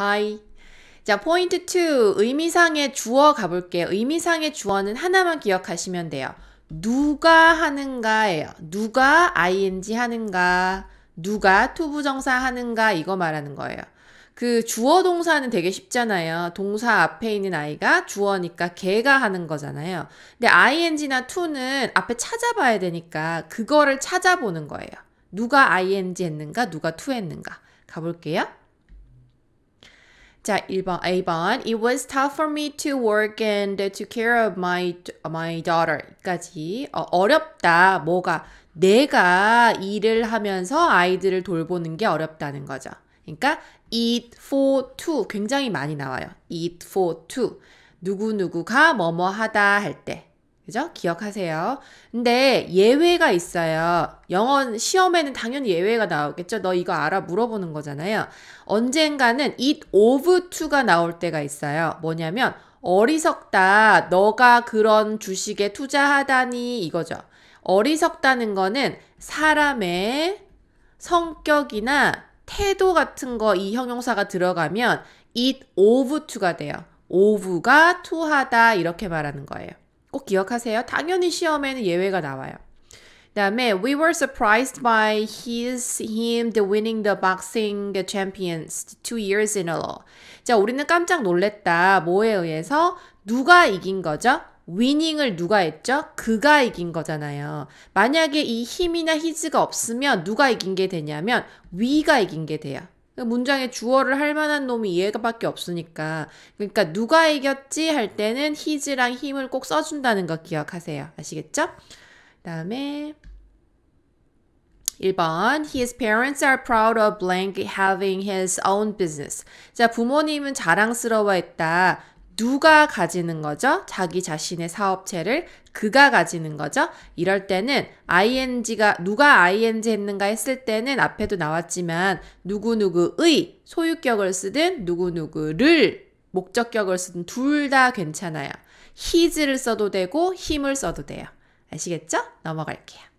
Hi. 자, 포인트 2. 의미상의 주어 가볼게요. 의미상의 주어는 하나만 기억하시면 돼요. 누가 하는가예요. 누가 ing 하는가, 누가 투부정사 하는가 이거 말하는 거예요. 그 주어 동사는 되게 쉽잖아요. 동사 앞에 있는 아이가 주어니까 걔가 하는 거잖아요. 근데 ing나 to는 앞에 찾아봐야 되니까 그거를 찾아보는 거예요. 누가 ing 했는가, 누가 to 했는가. 가볼게요. 자, 1번, A번. It was tough for me to work and to care of my, my daughter.까지. 어, 어렵다. 뭐가. 내가 일을 하면서 아이들을 돌보는 게 어렵다는 거죠. 그러니까 it for to 굉장히 많이 나와요. it for to. 누구누구가 뭐뭐 하다 할 때. 그죠? 기억하세요. 근데 예외가 있어요. 영어 시험에는 당연히 예외가 나오겠죠. 너 이거 알아 물어보는 거잖아요. 언젠가는 it of to가 나올 때가 있어요. 뭐냐면 어리석다. 너가 그런 주식에 투자하다니 이거죠. 어리석다는 거는 사람의 성격이나 태도 같은 거 이 형용사가 들어가면 it of to가 돼요. of가 to하다 이렇게 말하는 거예요. 기억하세요? 당연히 시험에는 예외가 나와요. 다음에 we were surprised by his him the winning the boxing champions two years in a row. 자, 우리는 깜짝 놀랬다. 뭐에 의해서 누가 이긴 거죠? 위닝을 누가 했죠? 그가 이긴 거잖아요. 만약에 이 힘이나 히즈가 없으면 누가 이긴 게 되냐면 위가 이긴 게 돼요. 그러니까 문장에 주어를 할 만한 놈이 얘가밖에 없으니까. 그러니까 누가 이겼지 할 때는 his랑 힘을 꼭 써준다는 거 기억하세요. 아시겠죠? 그 다음에 1번 His parents are proud of blank having his own business. 자, 부모님은 자랑스러워했다. 누가 가지는 거죠? 자기 자신의 사업체를 그가 가지는 거죠? 이럴 때는 ing가 누가 ing 했는가 했을 때는 앞에도 나왔지만 누구누구의 소유격을 쓰든 누구누구를 목적격을 쓰든 둘 다 괜찮아요. his를 써도 되고 힘을 써도 돼요. 아시겠죠? 넘어갈게요.